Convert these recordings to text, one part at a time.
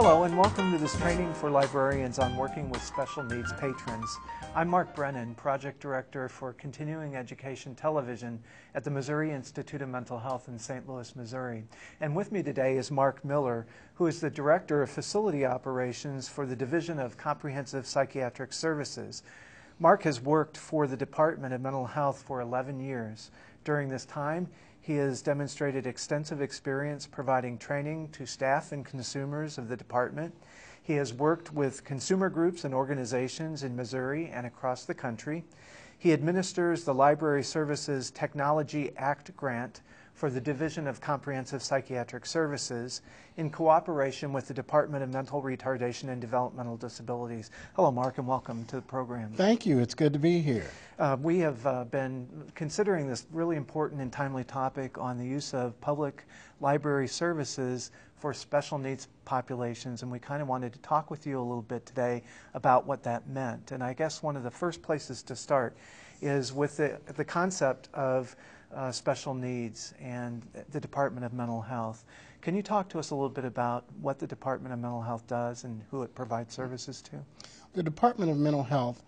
Hello, and welcome to this training for librarians on working with special needs patrons. I'm Mark Brennan, Project Director for Continuing Education Television at the Missouri Institute of Mental Health in St. Louis, Missouri. And with me today is Mark Miller, who is the Director of Facility Operations for the Division of Comprehensive Psychiatric Services. Mark has worked for the Department of Mental Health for 11 years. During this time, he has demonstrated extensive experience providing training to staff and consumers of the department. He has worked with consumer groups and organizations in Missouri and across the country. He administers the Library Services Technology Act grant for the Division of Comprehensive Psychiatric Services in cooperation with the Department of Mental Retardation and Developmental Disabilities. Hello, Mark, and welcome to the program. Thank you. It's good to be here. Uh, we have uh, been considering this really important and timely topic on the use of public library services for special needs populations, and we kind of wanted to talk with you a little bit today about what that meant. And I guess one of the first places to start is with the, the concept of uh, special needs and the Department of Mental Health. Can you talk to us a little bit about what the Department of Mental Health does and who it provides services to? The Department of Mental Health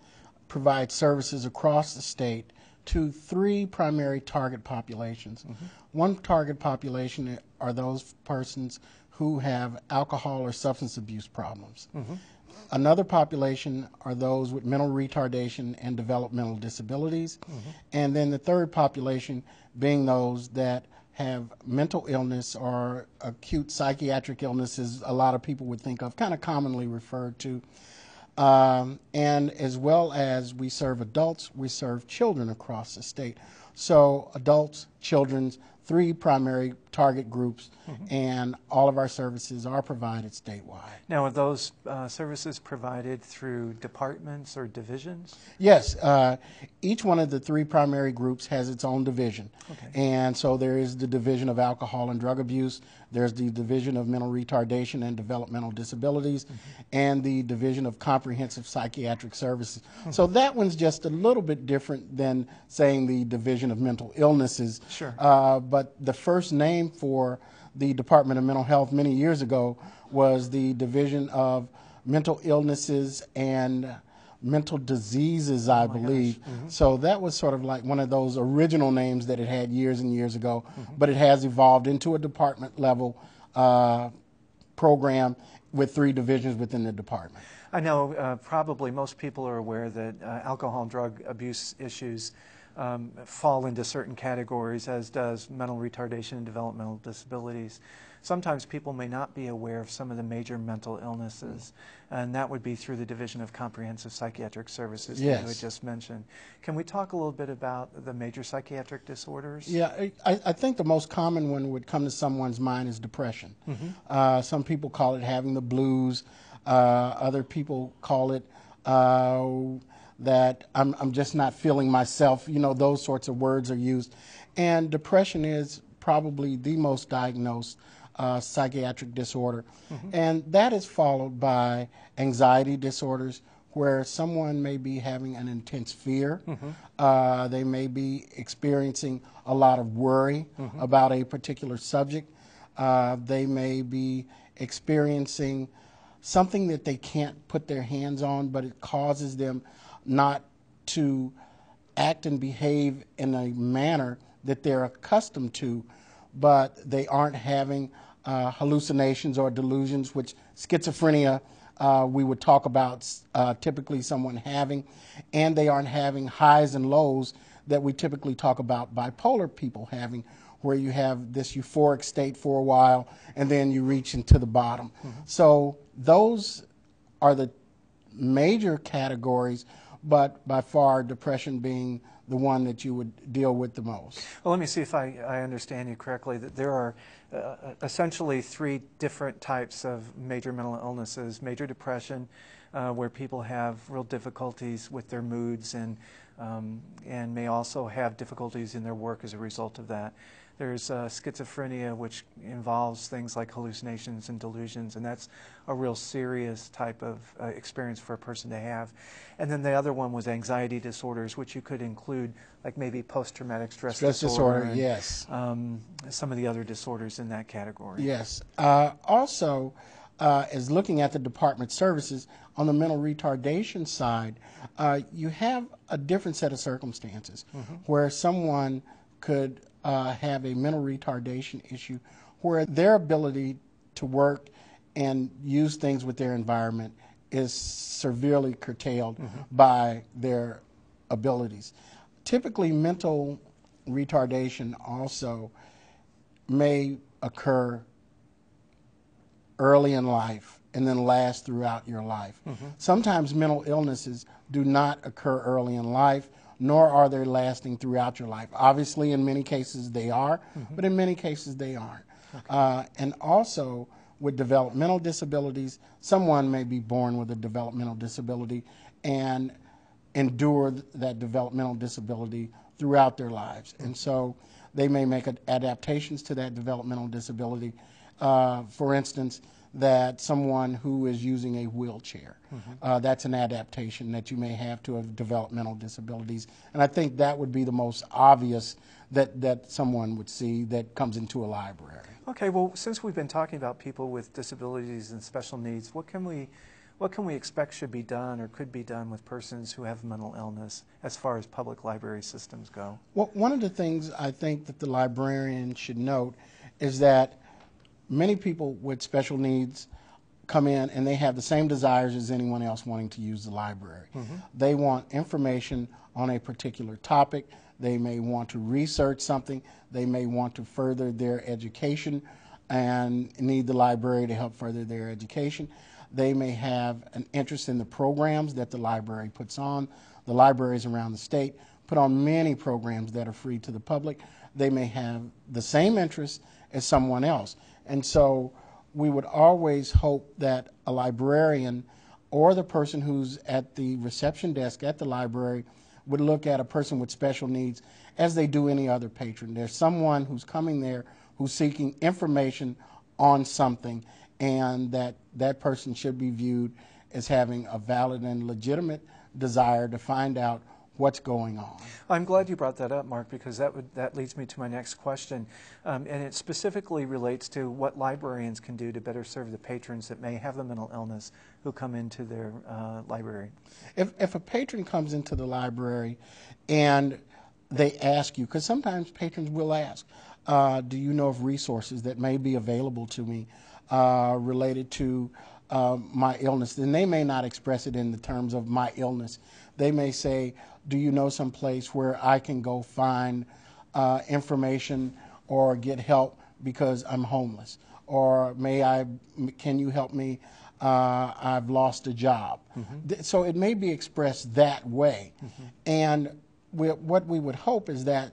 provides services across the state to three primary target populations. Mm -hmm. One target population are those persons who have alcohol or substance abuse problems. Mm -hmm. Another population are those with mental retardation and developmental disabilities. Mm-hmm. And then the third population being those that have mental illness or acute psychiatric illnesses, a lot of people would think of, kind of commonly referred to. Um, and as well as we serve adults, we serve children across the state. So, adults, children's, three primary target groups, mm -hmm. and all of our services are provided statewide. Now, are those uh, services provided through departments or divisions? Yes. Uh, each one of the three primary groups has its own division. Okay. And so there is the Division of Alcohol and Drug Abuse, there's the Division of Mental Retardation and Developmental Disabilities, mm -hmm. and the Division of Comprehensive Psychiatric Services. Mm -hmm. So that one's just a little bit different than, saying, the Division of Mental Illnesses. Sure. Uh, but the first name name for the Department of Mental Health many years ago was the Division of Mental Illnesses and Mental Diseases, I oh believe. Mm-hmm. So that was sort of like one of those original names that it had years and years ago, mm-hmm. but it has evolved into a department level uh, program with three divisions within the department. I know uh, probably most people are aware that uh, alcohol and drug abuse issues um, fall into certain categories, as does mental retardation and developmental disabilities. Sometimes people may not be aware of some of the major mental illnesses, and that would be through the Division of Comprehensive Psychiatric Services yes. that you had just mentioned. Can we talk a little bit about the major psychiatric disorders? Yeah, I, I think the most common one would come to someone's mind is depression. Mm -hmm. uh, some people call it having the blues. Uh, other people call it uh, that I'm, I'm just not feeling myself. You know, those sorts of words are used. And depression is probably the most diagnosed uh, psychiatric disorder. Mm-hmm. And that is followed by anxiety disorders, where someone may be having an intense fear. Mm-hmm. Uh, they may be experiencing a lot of worry mm-hmm. about a particular subject. Uh, they may be experiencing something that they can't put their hands on, but it causes them not to act and behave in a manner that they're accustomed to, but they aren't having uh, hallucinations or delusions, which schizophrenia uh, we would talk about uh, typically someone having, and they aren't having highs and lows that we typically talk about bipolar people having, where you have this euphoric state for a while and then you reach into the bottom. Mm -hmm. So those are the major categories but by far depression being the one that you would deal with the most. Well, let me see if I, I understand you correctly, that there are uh, essentially three different types of major mental illnesses, major depression, uh, where people have real difficulties with their moods and, um, and may also have difficulties in their work as a result of that. There's uh, schizophrenia, which involves things like hallucinations and delusions, and that's a real serious type of uh, experience for a person to have. And then the other one was anxiety disorders, which you could include, like maybe post-traumatic stress, stress disorder. disorder and, yes. Um, some of the other disorders in that category. Yes. Uh, also, uh, as looking at the department services on the mental retardation side, uh, you have a different set of circumstances mm -hmm. where someone could uh, have a mental retardation issue where their ability to work and use things with their environment is severely curtailed mm -hmm. by their abilities. Typically, mental retardation also may occur early in life and then last throughout your life. Mm -hmm. Sometimes mental illnesses do not occur early in life, nor are they lasting throughout your life. Obviously, in many cases they are, mm-hmm. but in many cases they aren't. Okay. Uh, and also, with developmental disabilities, someone may be born with a developmental disability and endure that developmental disability throughout their lives. And so they may make adaptations to that developmental disability. Uh, for instance, that someone who is using a wheelchair. Mm-hmm. Uh, that's an adaptation that you may have to have developmental disabilities. And I think that would be the most obvious that, that someone would see that comes into a library. Okay, well, since we've been talking about people with disabilities and special needs, what can we, what can we expect should be done or could be done with persons who have mental illness as far as public library systems go? Well, one of the things I think that the librarian should note is that many people with special needs come in and they have the same desires as anyone else wanting to use the library. Mm -hmm. They want information on a particular topic. They may want to research something. They may want to further their education and need the library to help further their education. They may have an interest in the programs that the library puts on. The libraries around the state put on many programs that are free to the public. They may have the same interest as someone else and so we would always hope that a librarian or the person who's at the reception desk at the library would look at a person with special needs as they do any other patron. There's someone who's coming there who's seeking information on something and that that person should be viewed as having a valid and legitimate desire to find out what's going on. I'm glad you brought that up, Mark, because that would that leads me to my next question, um, and it specifically relates to what librarians can do to better serve the patrons that may have the mental illness who come into their uh, library. If if a patron comes into the library, and they ask you, because sometimes patrons will ask, uh, "Do you know of resources that may be available to me uh, related to?" Uh, my illness, then they may not express it in the terms of my illness they may say, Do you know some place where I can go find uh, information or get help because I'm homeless? Or may I, can you help me? Uh, I've lost a job. Mm -hmm. So it may be expressed that way. Mm -hmm. And we, what we would hope is that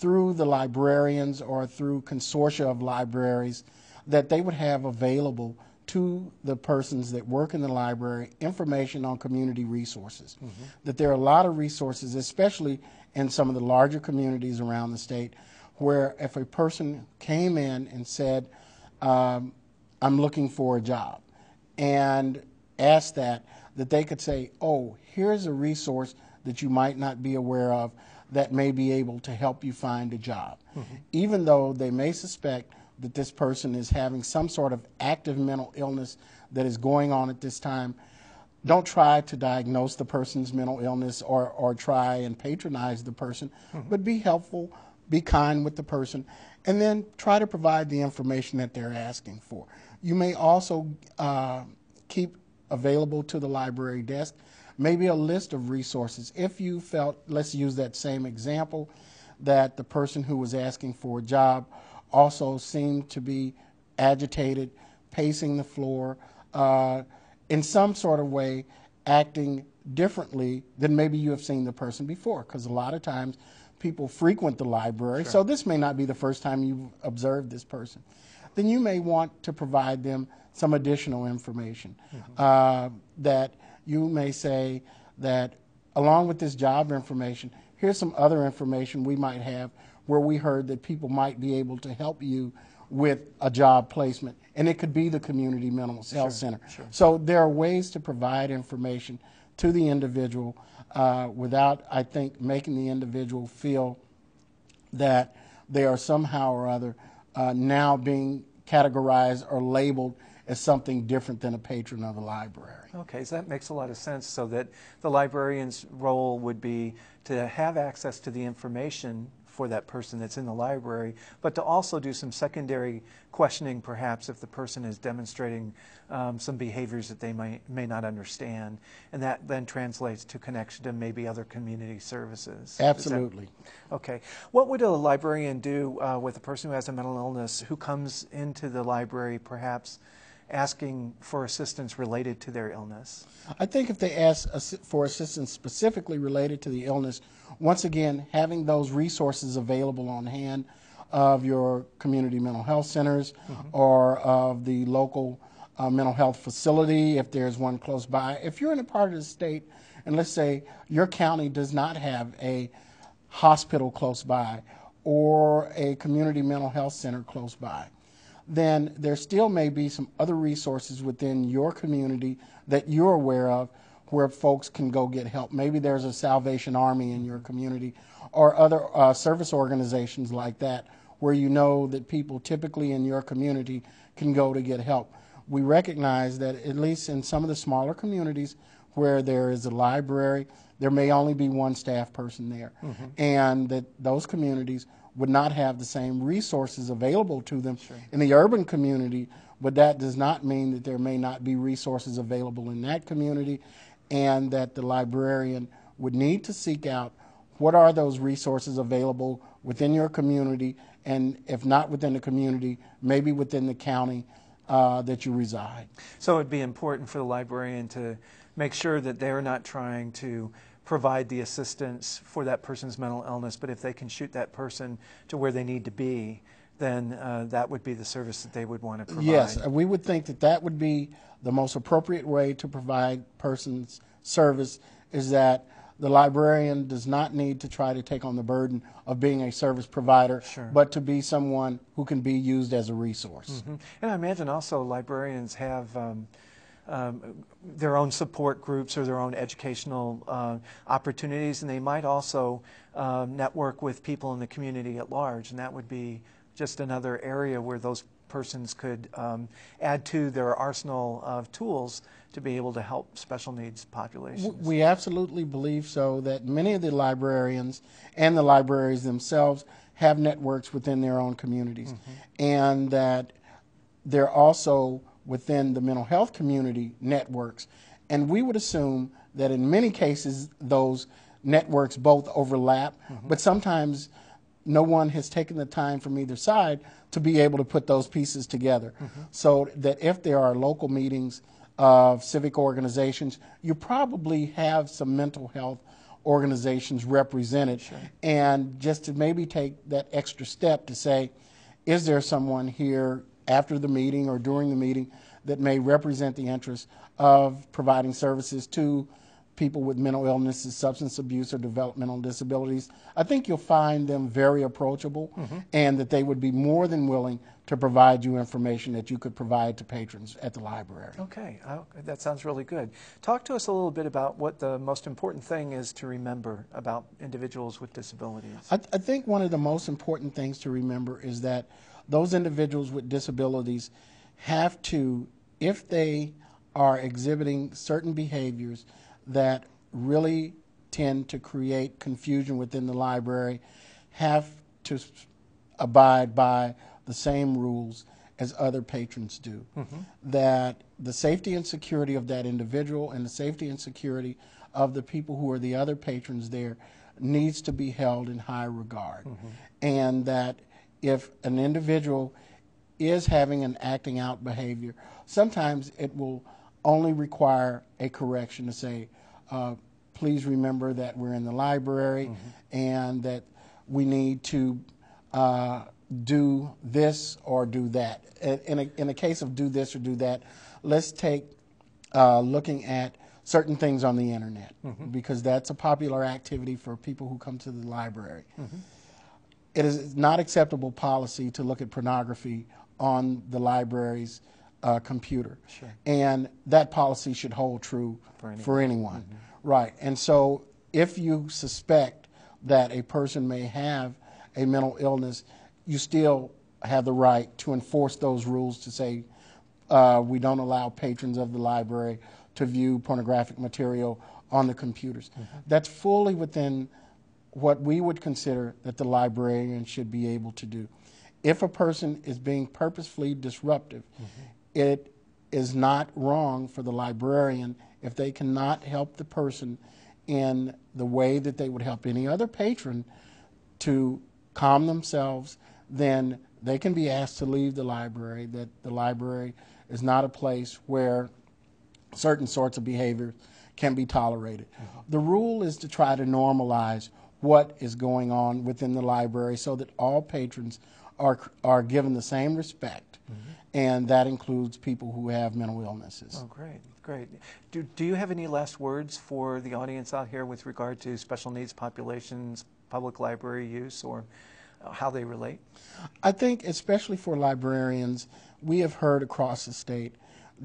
through the librarians or through consortia of libraries, that they would have available to the persons that work in the library information on community resources. Mm -hmm. That there are a lot of resources, especially in some of the larger communities around the state, where if a person came in and said, um, I'm looking for a job, and asked that, that they could say, oh, here's a resource that you might not be aware of that may be able to help you find a job. Mm -hmm. Even though they may suspect that this person is having some sort of active mental illness that is going on at this time. Don't try to diagnose the person's mental illness or, or try and patronize the person, mm-hmm. but be helpful, be kind with the person, and then try to provide the information that they're asking for. You may also uh, keep available to the library desk maybe a list of resources. If you felt, let's use that same example, that the person who was asking for a job also seemed to be agitated, pacing the floor, uh, in some sort of way acting differently than maybe you have seen the person before. Because a lot of times people frequent the library, sure. so this may not be the first time you've observed this person. Then you may want to provide them some additional information mm -hmm. uh, that you may say that along with this job information, here's some other information we might have where we heard that people might be able to help you with a job placement. And it could be the community mental health sure, center. Sure. So there are ways to provide information to the individual uh, without, I think, making the individual feel that they are somehow or other uh, now being categorized or labeled as something different than a patron of the library. Okay, so that makes a lot of sense. So that the librarian's role would be to have access to the information for that person that's in the library, but to also do some secondary questioning, perhaps, if the person is demonstrating um, some behaviors that they might, may not understand. And that then translates to connection to maybe other community services. Absolutely. That, okay. What would a librarian do uh, with a person who has a mental illness who comes into the library, perhaps? asking for assistance related to their illness? I think if they ask for assistance specifically related to the illness, once again, having those resources available on hand of your community mental health centers mm-hmm. or of the local uh, mental health facility, if there's one close by. If you're in a part of the state, and let's say your county does not have a hospital close by or a community mental health center close by, then there still may be some other resources within your community that you're aware of where folks can go get help. Maybe there's a Salvation Army in your community or other uh, service organizations like that where you know that people typically in your community can go to get help. We recognize that at least in some of the smaller communities where there is a library, there may only be one staff person there, mm -hmm. and that those communities would not have the same resources available to them sure. in the urban community, but that does not mean that there may not be resources available in that community and that the librarian would need to seek out what are those resources available within your community and if not within the community, maybe within the county uh, that you reside. So it would be important for the librarian to make sure that they're not trying to provide the assistance for that person's mental illness, but if they can shoot that person to where they need to be, then uh, that would be the service that they would want to provide. Yes, we would think that that would be the most appropriate way to provide persons service is that the librarian does not need to try to take on the burden of being a service provider, sure. but to be someone who can be used as a resource. Mm -hmm. And I imagine also librarians have um, um, their own support groups or their own educational uh, opportunities, and they might also um, network with people in the community at large, and that would be just another area where those persons could um, add to their arsenal of tools to be able to help special needs populations. We absolutely believe so that many of the librarians and the libraries themselves have networks within their own communities mm -hmm. and that they're also within the mental health community networks. And we would assume that in many cases, those networks both overlap, mm-hmm. but sometimes no one has taken the time from either side to be able to put those pieces together. Mm-hmm. So that if there are local meetings of civic organizations, you probably have some mental health organizations represented. Sure. And just to maybe take that extra step to say, is there someone here after the meeting or during the meeting that may represent the interest of providing services to people with mental illnesses, substance abuse, or developmental disabilities. I think you'll find them very approachable mm -hmm. and that they would be more than willing to provide you information that you could provide to patrons at the library. Okay, I, oh, that sounds really good. Talk to us a little bit about what the most important thing is to remember about individuals with disabilities. I, th I think one of the most important things to remember is that those individuals with disabilities have to, if they are exhibiting certain behaviors that really tend to create confusion within the library, have to abide by the same rules as other patrons do. Mm-hmm. That the safety and security of that individual and the safety and security of the people who are the other patrons there needs to be held in high regard. Mm-hmm. And that if an individual is having an acting out behavior, sometimes it will only require a correction to say, uh, please remember that we're in the library mm -hmm. and that we need to uh, do this or do that. In a, in the case of do this or do that, let's take uh, looking at certain things on the internet mm -hmm. because that's a popular activity for people who come to the library. Mm -hmm it is not acceptable policy to look at pornography on the library's uh, computer. Sure. And that policy should hold true for anyone. For anyone. Mm -hmm. Right. And so if you suspect that a person may have a mental illness, you still have the right to enforce those rules to say uh, we don't allow patrons of the library to view pornographic material on the computers. Mm -hmm. That's fully within what we would consider that the librarian should be able to do. If a person is being purposefully disruptive, mm -hmm. it is not wrong for the librarian if they cannot help the person in the way that they would help any other patron to calm themselves, then they can be asked to leave the library, that the library is not a place where certain sorts of behavior can be tolerated. Mm -hmm. The rule is to try to normalize what is going on within the library so that all patrons are, are given the same respect. Mm -hmm. And that includes people who have mental illnesses. Oh, great, great. Do, do you have any last words for the audience out here with regard to special needs populations, public library use, or uh, how they relate? I think, especially for librarians, we have heard across the state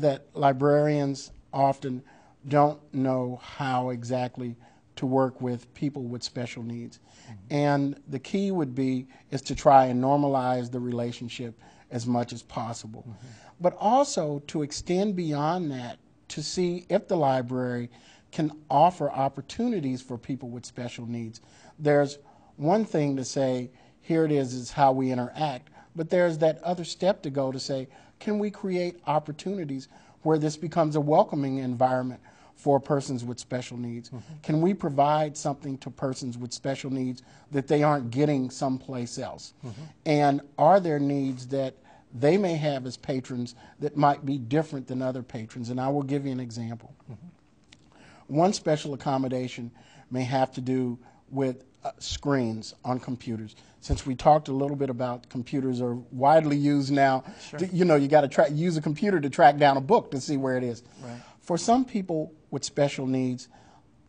that librarians often don't know how exactly to work with people with special needs. Mm-hmm. And the key would be is to try and normalize the relationship as much as possible. Mm -hmm. But also to extend beyond that to see if the library can offer opportunities for people with special needs. There's one thing to say, here it is, is how we interact, but there's that other step to go to say, can we create opportunities where this becomes a welcoming environment for persons with special needs? Mm -hmm. Can we provide something to persons with special needs that they aren't getting someplace else? Mm -hmm. And are there needs that they may have as patrons that might be different than other patrons? And I will give you an example. Mm -hmm. One special accommodation may have to do with uh, screens on computers. Since we talked a little bit about computers are widely used now, sure. you know, you got to use a computer to track down a book to see where it is. Right. For some people with special needs,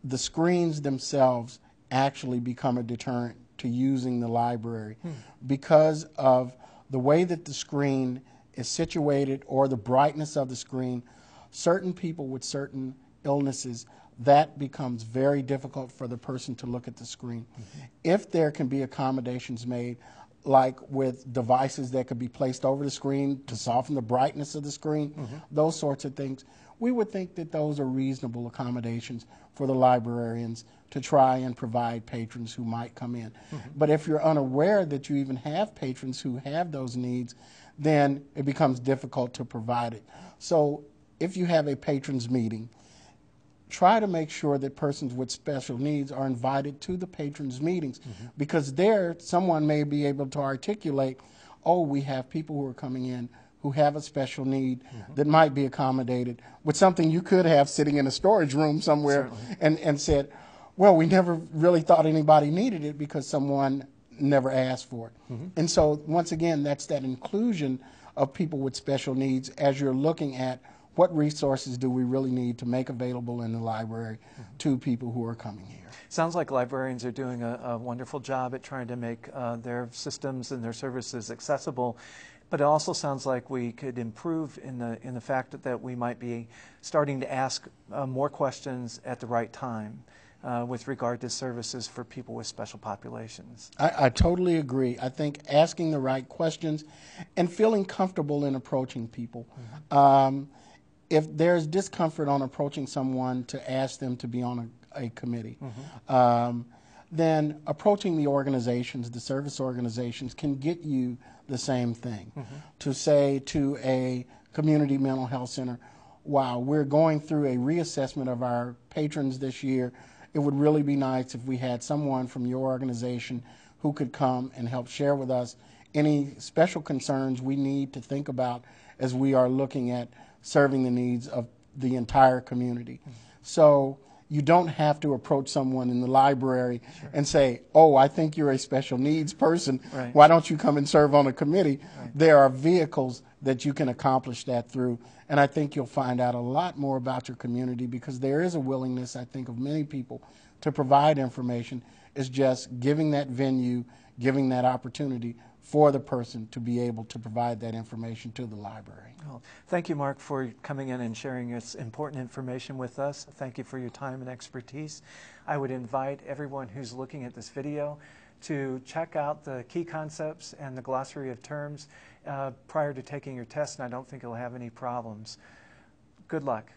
the screens themselves actually become a deterrent to using the library hmm. because of the way that the screen is situated or the brightness of the screen. Certain people with certain illnesses, that becomes very difficult for the person to look at the screen. Hmm. If there can be accommodations made, like with devices that could be placed over the screen to soften the brightness of the screen, mm -hmm. those sorts of things we would think that those are reasonable accommodations for the librarians to try and provide patrons who might come in. Mm -hmm. But if you're unaware that you even have patrons who have those needs, then it becomes difficult to provide it. So if you have a patrons meeting, try to make sure that persons with special needs are invited to the patrons meetings mm -hmm. because there someone may be able to articulate, oh, we have people who are coming in who have a special need mm-hmm. that might be accommodated with something you could have sitting in a storage room somewhere and, and said, well, we never really thought anybody needed it because someone never asked for it. Mm-hmm. And so, once again, that's that inclusion of people with special needs as you're looking at what resources do we really need to make available in the library mm-hmm. to people who are coming here. Sounds like librarians are doing a, a wonderful job at trying to make uh, their systems and their services accessible but it also sounds like we could improve in the in the fact that we might be starting to ask uh, more questions at the right time uh, with regard to services for people with special populations. I, I totally agree. I think asking the right questions and feeling comfortable in approaching people. Mm-hmm. Um, if there's discomfort on approaching someone to ask them to be on a, a committee. Mm-hmm. Um, then approaching the organizations, the service organizations, can get you the same thing. Mm -hmm. To say to a community mental health center, wow, we're going through a reassessment of our patrons this year. It would really be nice if we had someone from your organization who could come and help share with us any special concerns we need to think about as we are looking at serving the needs of the entire community. Mm -hmm. So you don't have to approach someone in the library sure. and say, oh, I think you're a special needs person. Right. Why don't you come and serve on a committee? Right. There are vehicles that you can accomplish that through. And I think you'll find out a lot more about your community because there is a willingness, I think, of many people to provide information. It's just giving that venue, giving that opportunity for the person to be able to provide that information to the library. Well, thank you, Mark, for coming in and sharing this important information with us. Thank you for your time and expertise. I would invite everyone who's looking at this video to check out the key concepts and the glossary of terms uh, prior to taking your test, and I don't think you'll have any problems. Good luck.